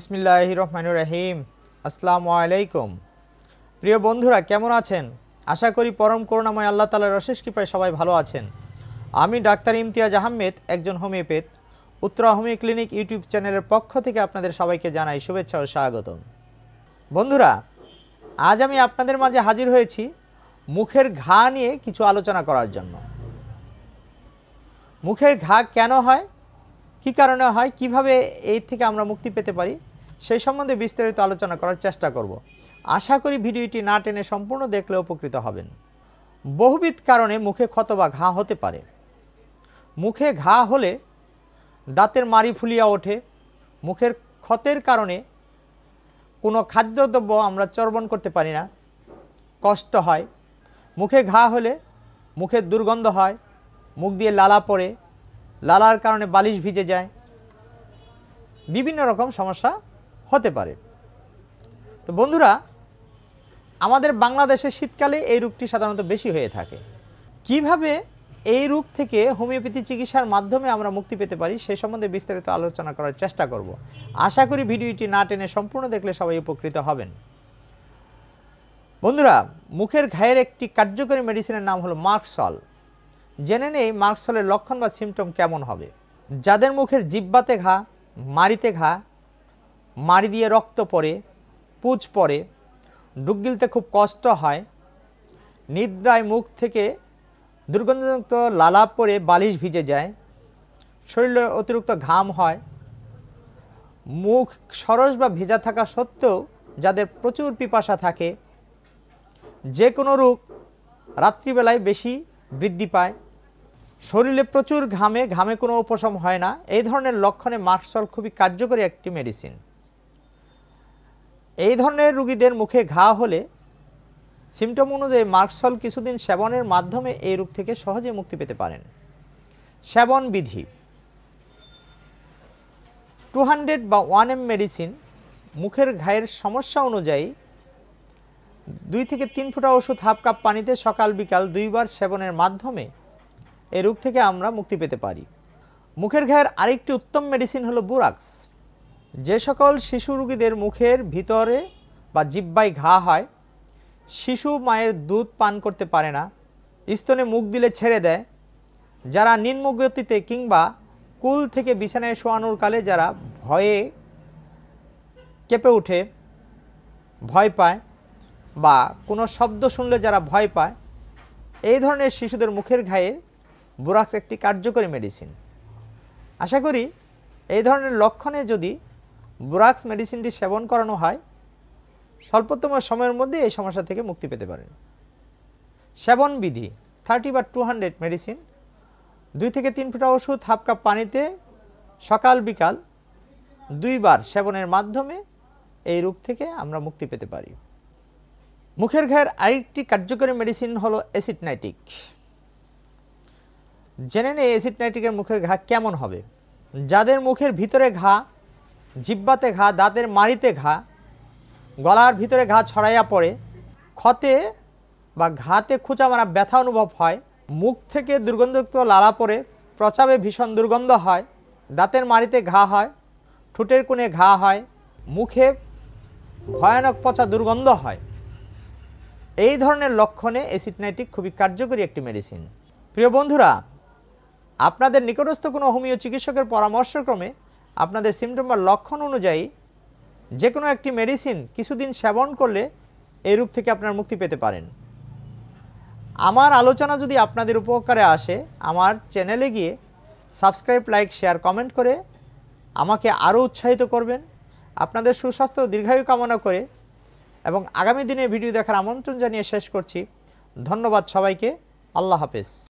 বিসমিল্লাহ রহমানুর রাহিম আসসালামু আলাইকুম প্রিয় বন্ধুরা কেমন আছেন আশা করি পরম করুণাময় আল্লাহ তালার অশেষ কৃপায় সবাই ভালো আছেন আমি ডাক্তার ইমতিয়াজ আহমেদ একজন homeopath Uttara homeo clinic YouTube চ্যানেলের পক্ষ থেকে আপনাদের সবাইকে জানাই শুভেচ্ছা ও স্বাগত বন্ধুরা আজ আমি আপনাদের মাঝে হাজির হয়েছি মুখের ঘা নিয়ে কিছু আলোচনা করার জন্য মুখের ঘা কেন হয় কি কারণে হয় কিভাবে এই থেকে আমরা মুক্তি পেতে পারি সেই সম্বন্ধে বিস্তারিত আলোচনা করার চেষ্টা করব আশা করি ভিডিওটি না টেনে সম্পূর্ণ দেখলে উপকৃত হবেন বহুবিধ কারণে মুখে ক্ষত বা ঘা হতে পারে মুখে ঘা হলে দাঁতের মারি ফুলিয়া ওঠে মুখের ক্ষতের কারণে কোনো খাদ্যদ্রব্য আমরা চর্বণ করতে পারি না কষ্ট হয় মুখে ঘা হলে মুখে দুর্গন্ধ হয় মুখ দিয়ে লালা পড়ে লালার কারণে বালিশ ভিজে যায় বিভিন্ন রকম সমস্যা হতে পারে তো বন্ধুরা আমাদের বাংলাদেশে শীতকালে এই রোগটি সাধারণত বেশি হয়ে থাকে কিভাবে এই রোগ থেকে হোমিওপ্যাথি চিকিৎসার মাধ্যমে আমরা মুক্তি পেতে পারি সে সম্বন্ধে বিস্তারিত আলোচনা করার চেষ্টা করব আশা করি ভিডিওটি না টেনে সম্পূর্ণ দেখলে সবাই উপকৃত হবেন বন্ধুরা মুখের ঘায়ের একটি কার্যকরী মেডিসিনের নাম হলো মার্কসল জেনে নেই মার্কসলের লক্ষণ বা সিমটম কেমন হবে যাদের মুখের জিব্বাতে ঘা মারিতে ঘা মাড়ি দিয়ে রক্ত পড়ে পুজ পড়ে ডুগগিলতে খুব কষ্ট হয় নিদ্রায় মুখ থেকে দুর্গন্ধযুক্ত লালা পরে বালিশ ভিজে যায় শরীরে অতিরিক্ত ঘাম হয় মুখ সরস বা ভেজা থাকা সত্ত্বেও যাদের প্রচুর পিপাসা থাকে যে কোনো রোগ রাত্রিবেলায় বেশি বৃদ্ধি পায় শরীরে প্রচুর ঘামে ঘামে কোনো উপশম হয় না এই ধরনের লক্ষণে মার্কসল খুবই কার্যকরী একটি মেডিসিন এই ধরনের রুগীদের মুখে ঘা হলে সিমটম অনুযায়ী মার্কসল কিছুদিন সেবনের মাধ্যমে এই রোগ থেকে সহজে মুক্তি পেতে পারেন সেবন বিধি টু হান্ড্রেড বা ওয়ান এম মেডিসিন মুখের ঘায়ের সমস্যা অনুযায়ী দুই থেকে তিন ফুটা ওষুধ হাফ কাপ পানিতে সকাল বিকাল দুইবার সেবনের মাধ্যমে এ রোগ থেকে আমরা মুক্তি পেতে পারি মুখের ঘায়ের আরেকটি উত্তম মেডিসিন হলো বুরাক্স যে সকল শিশু রুগীদের মুখের ভিতরে বা জিব্বায় ঘা হয় শিশু মায়ের দুধ পান করতে পারে না স্তনে মুখ দিলে ছেড়ে দেয় যারা নিম্নগতিতে কিংবা কুল থেকে বিছানায় শোয়ানোর কালে যারা ভয়ে কেঁপে উঠে ভয় পায় বা কোনো শব্দ শুনলে যারা ভয় পায় এই ধরনের শিশুদের মুখের ঘায়ে বোরাক্স একটি কার্যকরী মেডিসিন আশা করি এই ধরনের লক্ষণে যদি বোরাক্স মেডিসিনটি সেবন করানো হয় স্বল্পতম সময়ের মধ্যে এই সমস্যা থেকে মুক্তি পেতে পারেন সেবন বিধি থার্টি বা টু হান্ড্রেড মেডিসিন দুই থেকে তিন ফুটা ওষুধ হাফ কাপ পানিতে সকাল বিকাল দুইবার সেবনের মাধ্যমে এই রোগ থেকে আমরা মুক্তি পেতে পারি মুখের ঘায়ের আরেকটি কার্যকরী মেডিসিন হলো অ্যাসিড জেনে নেই অ্যাসিড নাইটিকের মুখের ঘা কেমন হবে যাদের মুখের ভিতরে ঘা জিব্বাতে ঘা দাঁতের মাড়িতে ঘা গলার ভিতরে ঘা ছড়াইয়া পড়ে ক্ষতে বা ঘাতে খোঁচা মারা ব্যথা অনুভব হয় মুখ থেকে দুর্গন্ধযুক্ত লালা পড়ে প্রচাবে ভীষণ দুর্গন্ধ হয় দাঁতের মাড়িতে ঘা হয় ঠোঁটের কোণে ঘা হয় মুখে ভয়ানক পচা দুর্গন্ধ হয় এই ধরনের লক্ষণে অ্যাসিডনাইটিক খুবই কার্যকরী একটি মেডিসিন প্রিয় বন্ধুরা আপনাদের নিকটস্থ কোনো হোমিও চিকিৎসকের পরামর্শক্রমে আপনাদের সিমটম বা লক্ষণ অনুযায়ী যে কোনো একটি মেডিসিন কিছুদিন সেবন করলে এই রূপ থেকে আপনার মুক্তি পেতে পারেন আমার আলোচনা যদি আপনাদের উপকারে আসে আমার চ্যানেলে গিয়ে সাবস্ক্রাইব লাইক শেয়ার কমেন্ট করে আমাকে আরও উৎসাহিত করবেন আপনাদের সুস্বাস্থ্য দীর্ঘায়ু কামনা করে এবং আগামী দিনে ভিডিও দেখার আমন্ত্রণ জানিয়ে শেষ করছি ধন্যবাদ সবাইকে আল্লাহ হাফেজ